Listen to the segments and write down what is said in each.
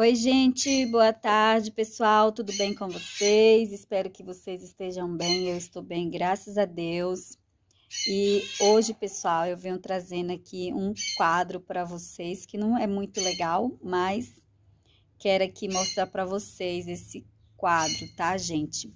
Oi, gente, boa tarde, pessoal. Tudo bem com vocês? Espero que vocês estejam bem. Eu estou bem, graças a Deus. E hoje, pessoal, eu venho trazendo aqui um quadro para vocês que não é muito legal, mas quero aqui mostrar para vocês esse quadro, tá, gente?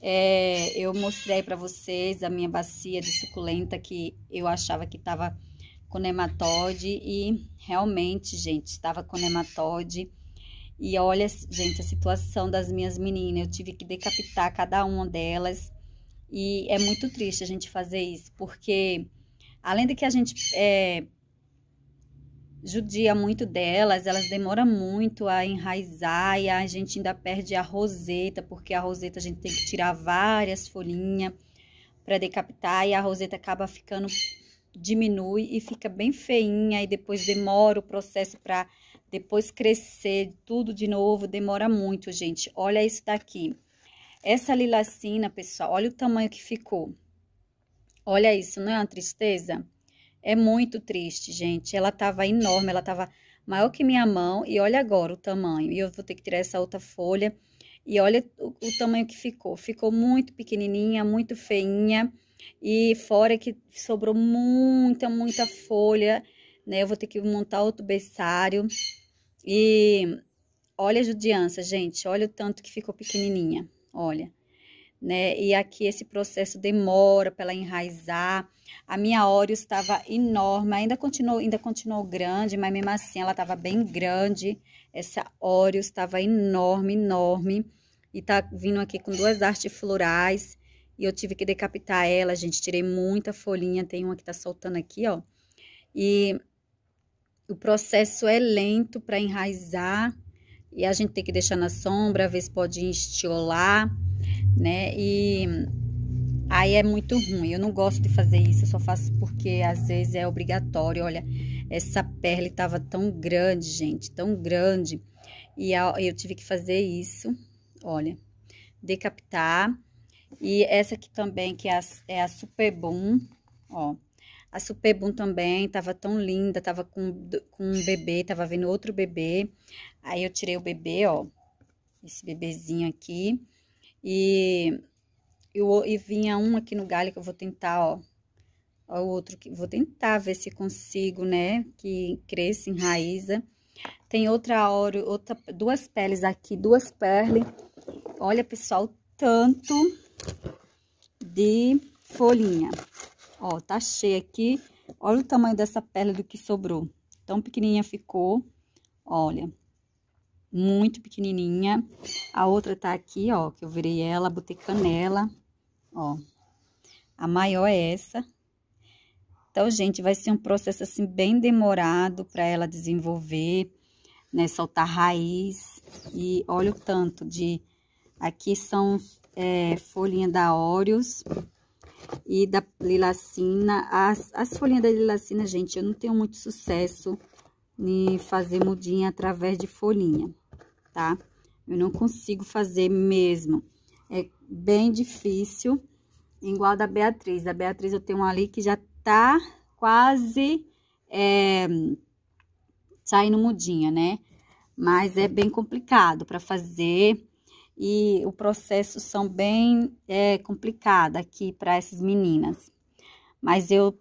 É, eu mostrei para vocês a minha bacia de suculenta que eu achava que estava com nematóide e realmente, gente, estava com nematóide e olha, gente, a situação das minhas meninas. Eu tive que decapitar cada uma delas. E é muito triste a gente fazer isso, porque além de que a gente é, judia muito delas, elas demoram muito a enraizar e a gente ainda perde a roseta, porque a roseta a gente tem que tirar várias folhinhas para decapitar e a roseta acaba ficando diminui e fica bem feinha e depois demora o processo para depois crescer tudo de novo, demora muito, gente. Olha isso daqui. Essa lilacina, pessoal, olha o tamanho que ficou. Olha isso, não é uma tristeza? É muito triste, gente. Ela tava enorme, ela tava maior que minha mão. E olha agora o tamanho. E eu vou ter que tirar essa outra folha. E olha o, o tamanho que ficou. Ficou muito pequenininha, muito feinha. E fora que sobrou muita, muita folha, né? Eu vou ter que montar outro berçário. E olha a judiança, gente, olha o tanto que ficou pequenininha, olha. Né? E aqui esse processo demora para ela enraizar. A minha óleo estava enorme, ainda continuou, ainda continuou grande, mas mesmo assim ela estava bem grande. Essa óleo estava enorme, enorme. E tá vindo aqui com duas artes florais. E eu tive que decapitar ela, gente. Tirei muita folhinha. Tem uma que tá soltando aqui, ó. E o processo é lento para enraizar e a gente tem que deixar na sombra, às vezes pode estiolar, né? E aí é muito ruim. Eu não gosto de fazer isso, eu só faço porque às vezes é obrigatório. Olha, essa pele tava tão grande, gente, tão grande. E eu tive que fazer isso, olha, decapitar. E essa aqui também, que é a, é a Super Boom, ó. A Superbum também estava tão linda, estava com, com um bebê, estava vendo outro bebê. Aí eu tirei o bebê, ó, esse bebezinho aqui. E, eu, e vinha um aqui no galho que eu vou tentar, ó. Ó, o outro que vou tentar ver se consigo, né? Que cresça, enraiza. Tem outra hora, outra, duas peles aqui, duas perles. Olha, pessoal, tanto de folhinha. Ó, tá cheia aqui. Olha o tamanho dessa pele do que sobrou. Tão pequenininha ficou. Olha, muito pequenininha. A outra tá aqui, ó, que eu virei ela, botei canela, ó. A maior é essa. Então, gente, vai ser um processo, assim, bem demorado para ela desenvolver, né, soltar raiz. E olha o tanto de... Aqui são é, folhinha da óleos e da lilacina. As, as folhinhas da lilacina, gente, eu não tenho muito sucesso em fazer mudinha através de folhinha, tá? Eu não consigo fazer mesmo. É bem difícil, igual a da Beatriz. A Beatriz eu tenho uma ali que já tá quase é, saindo mudinha, né? Mas é bem complicado para fazer e o processo são bem é, complicado aqui para essas meninas. Mas eu,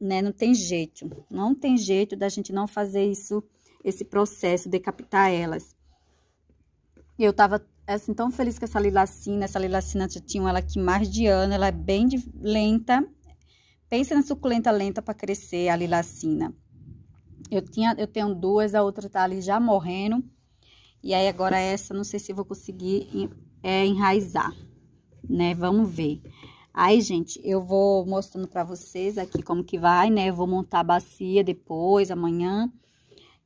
né, não tem jeito, não tem jeito da gente não fazer isso, esse processo, decapitar elas. Eu tava, assim, tão feliz com essa lilacina, essa lilacina já tinha ela aqui mais de ano, ela é bem de, lenta, pensa na suculenta lenta para crescer, a lilacina. Eu, tinha, eu tenho duas, a outra tá ali já morrendo, e aí, agora essa, não sei se vou conseguir é, enraizar, né? Vamos ver. Aí, gente, eu vou mostrando pra vocês aqui como que vai, né? Eu vou montar a bacia depois, amanhã.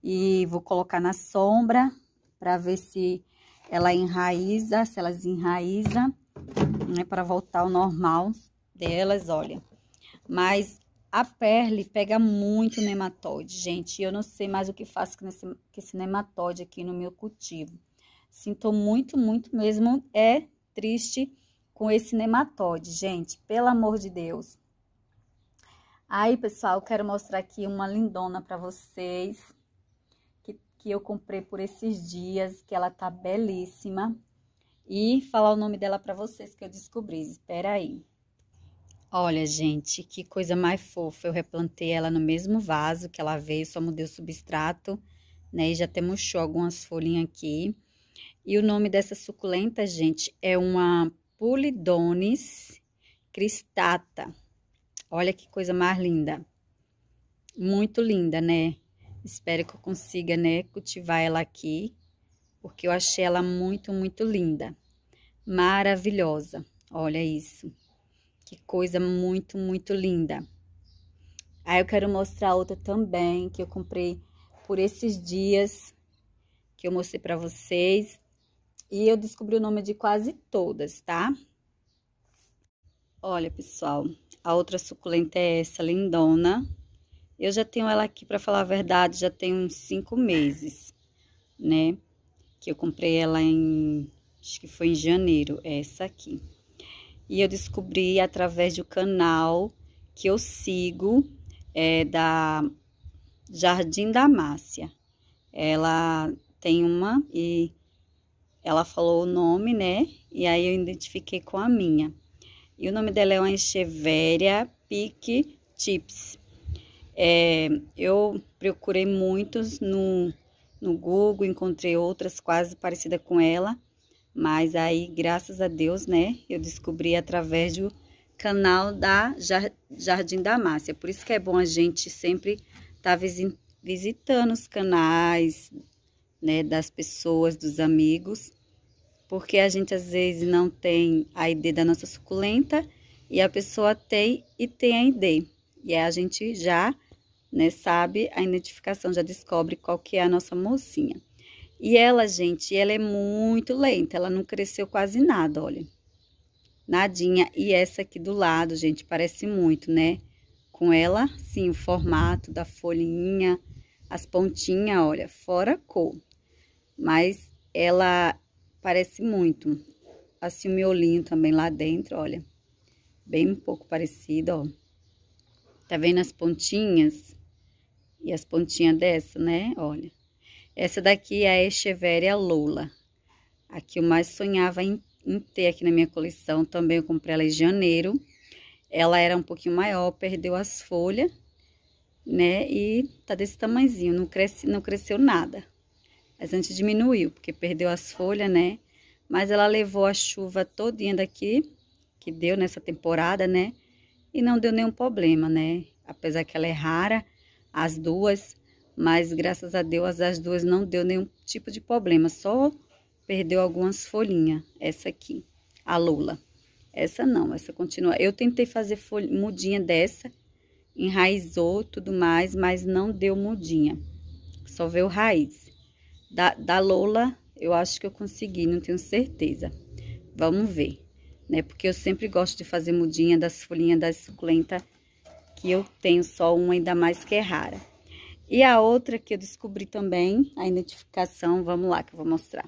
E vou colocar na sombra pra ver se ela enraiza, se elas enraiza, né? Pra voltar ao normal delas, olha. Mas a pele pega muito nematóide, gente. Eu não sei mais o que faço com esse, com esse nematóide aqui no meu cultivo. Sinto muito, muito mesmo. É triste com esse nematóide, gente. Pelo amor de Deus. Aí, pessoal, quero mostrar aqui uma lindona para vocês. Que, que eu comprei por esses dias. Que ela tá belíssima. E falar o nome dela para vocês que eu descobri. Espera aí. Olha, gente, que coisa mais fofa. Eu replantei ela no mesmo vaso que ela veio, só mudei o substrato, né? E já até murchou algumas folhinhas aqui. E o nome dessa suculenta, gente, é uma Pulidones cristata. Olha que coisa mais linda. Muito linda, né? Espero que eu consiga, né, cultivar ela aqui, porque eu achei ela muito, muito linda. Maravilhosa. Olha isso. Que coisa muito, muito linda. Aí eu quero mostrar outra também que eu comprei por esses dias que eu mostrei para vocês. E eu descobri o nome de quase todas, tá? Olha, pessoal, a outra suculenta é essa, lindona. Eu já tenho ela aqui, para falar a verdade, já tem uns cinco meses, né? Que eu comprei ela em, acho que foi em janeiro, essa aqui. E eu descobri através do canal que eu sigo é, da Jardim da Márcia. Ela tem uma e ela falou o nome, né? E aí eu identifiquei com a minha. E o nome dela é uma Encheveria Pique Chips. É, eu procurei muitos no, no Google, encontrei outras quase parecida com ela. Mas aí, graças a Deus, né, eu descobri através do canal da Jardim da Márcia. Por isso que é bom a gente sempre estar tá visitando os canais, né, das pessoas, dos amigos, porque a gente às vezes não tem a ID da nossa suculenta e a pessoa tem e tem a ID. E aí a gente já né, sabe a identificação, já descobre qual que é a nossa mocinha. E ela, gente, ela é muito lenta, ela não cresceu quase nada, olha. Nadinha. E essa aqui do lado, gente, parece muito, né? Com ela, sim, o formato da folhinha, as pontinhas, olha, fora a cor. Mas ela parece muito. Assim, o miolinho também lá dentro, olha. Bem um pouco parecido, ó. Tá vendo as pontinhas? E as pontinhas dessa, né? Olha. Essa daqui é a Echeveria Lula. Aqui eu mais sonhava em, em, ter aqui na minha coleção. Também eu comprei ela em janeiro. Ela era um pouquinho maior, perdeu as folhas, né? E tá desse tamanzinho, não, cresce, não cresceu nada. Mas antes diminuiu, porque perdeu as folhas, né? Mas ela levou a chuva todinha daqui, que deu nessa temporada, né? E não deu nenhum problema, né? Apesar que ela é rara, as duas mas graças a Deus as duas não deu nenhum tipo de problema, só perdeu algumas folhinhas, essa aqui, a lula. Essa não, essa continua. Eu tentei fazer folha, mudinha dessa, enraizou tudo mais, mas não deu mudinha. Só veio raiz. Da, da lola, eu acho que eu consegui, não tenho certeza. Vamos ver, né? Porque eu sempre gosto de fazer mudinha das folhinhas das suculentas, que eu tenho só uma ainda mais que é rara. E a outra que eu descobri também, a identificação, vamos lá que eu vou mostrar.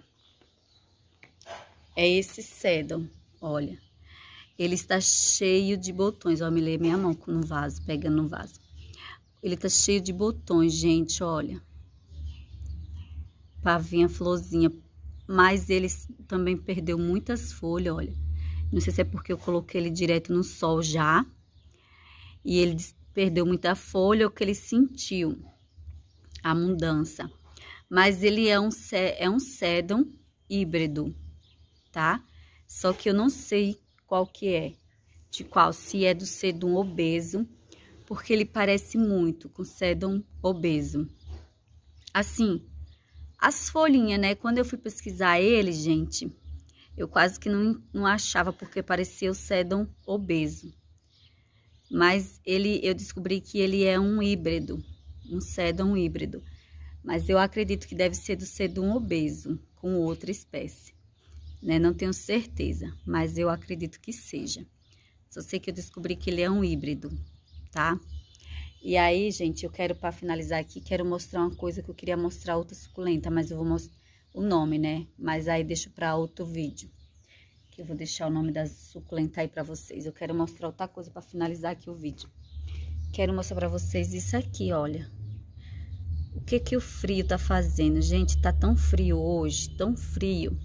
É esse sedum, olha. Ele está cheio de botões, ó, me lê minha mão no vaso, pegando no vaso. Ele tá cheio de botões, gente, olha. Pavinha, florzinha, mas ele também perdeu muitas folhas, olha. Não sei se é porque eu coloquei ele direto no sol já. E ele perdeu muita folha, é ou que ele sentiu a mudança. Mas ele é um, é um sedum híbrido, tá? Só que eu não sei qual que é, de qual, se é do sedum obeso, porque ele parece muito com sedum obeso. Assim, as folhinhas, né? Quando eu fui pesquisar ele, gente, eu quase que não, não achava, porque parecia o sedum obeso. Mas ele, eu descobri que ele é um híbrido, um sedum híbrido, mas eu acredito que deve ser do sedum obeso, com outra espécie. Né? Não tenho certeza, mas eu acredito que seja. Só sei que eu descobri que ele é um híbrido, tá? E aí, gente, eu quero para finalizar aqui, quero mostrar uma coisa que eu queria mostrar outra suculenta, mas eu vou mostrar o nome, né? Mas aí deixo para outro vídeo. Que eu vou deixar o nome das suculentas aí para vocês. Eu quero mostrar outra coisa para finalizar aqui o vídeo. Quero mostrar para vocês isso aqui, olha. O que que o frio tá fazendo? Gente, tá tão frio hoje, tão frio.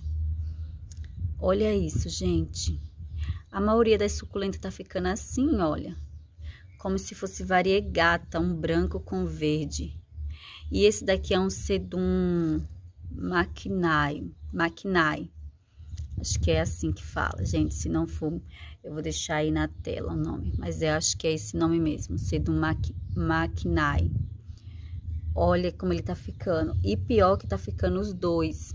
Olha isso, gente. A maioria das suculentas tá ficando assim, olha. Como se fosse variegata, tá um branco com verde. E esse daqui é um sedum maquinai, maquinai. Acho que é assim que fala, gente. Se não for, eu vou deixar aí na tela o nome. Mas eu acho que é esse nome mesmo, sedum maquinai. Olha como ele tá ficando. E pior que tá ficando os dois.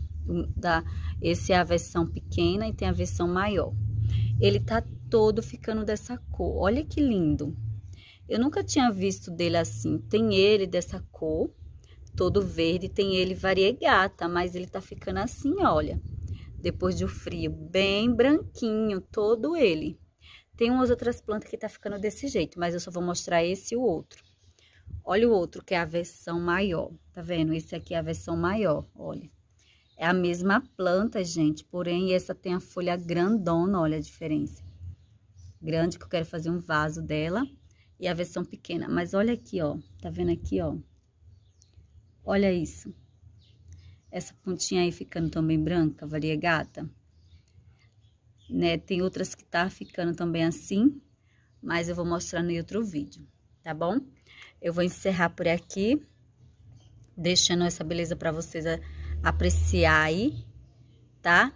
Da, esse é a versão pequena e tem a versão maior. Ele tá todo ficando dessa cor. Olha que lindo. Eu nunca tinha visto dele assim. Tem ele dessa cor, todo verde. Tem ele variegata, mas ele tá ficando assim, olha. Depois de um frio, bem branquinho, todo ele. Tem umas outras plantas que tá ficando desse jeito, mas eu só vou mostrar esse e o outro. Olha o outro, que é a versão maior, tá vendo? Esse aqui é a versão maior, olha. É a mesma planta, gente, porém essa tem a folha grandona, olha a diferença. Grande, que eu quero fazer um vaso dela. E a versão pequena, mas olha aqui, ó, tá vendo aqui, ó? Olha isso. Essa pontinha aí ficando também branca, variegata. Né, tem outras que tá ficando também assim, mas eu vou mostrar no outro vídeo, tá bom? Eu vou encerrar por aqui, deixando essa beleza para vocês apreciar aí, tá?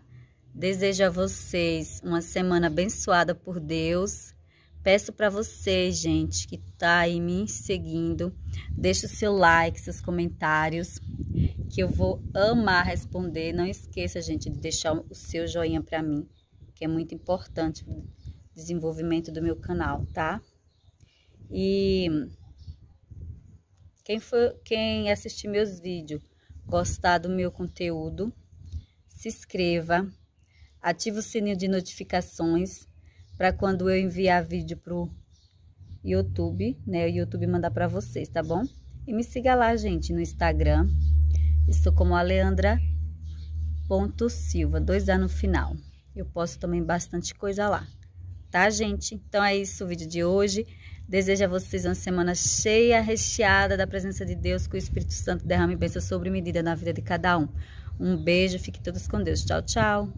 Desejo a vocês uma semana abençoada por Deus. Peço para vocês, gente, que tá aí me seguindo, deixe o seu like, seus comentários, que eu vou amar responder. Não esqueça, gente, de deixar o seu joinha para mim, que é muito importante pro desenvolvimento do meu canal, tá? E quem, for, quem assistir meus vídeos, gostar do meu conteúdo, se inscreva, ative o sininho de notificações para quando eu enviar vídeo pro YouTube, né, o YouTube mandar para vocês, tá bom? E me siga lá, gente, no Instagram. Estou como aleandra.silva, dois A no final. Eu posto também bastante coisa lá, tá, gente? Então é isso o vídeo de hoje. Desejo a vocês uma semana cheia, recheada da presença de Deus, que o Espírito Santo derrame bênção sobre medida na vida de cada um. Um beijo, fique todos com Deus. Tchau, tchau.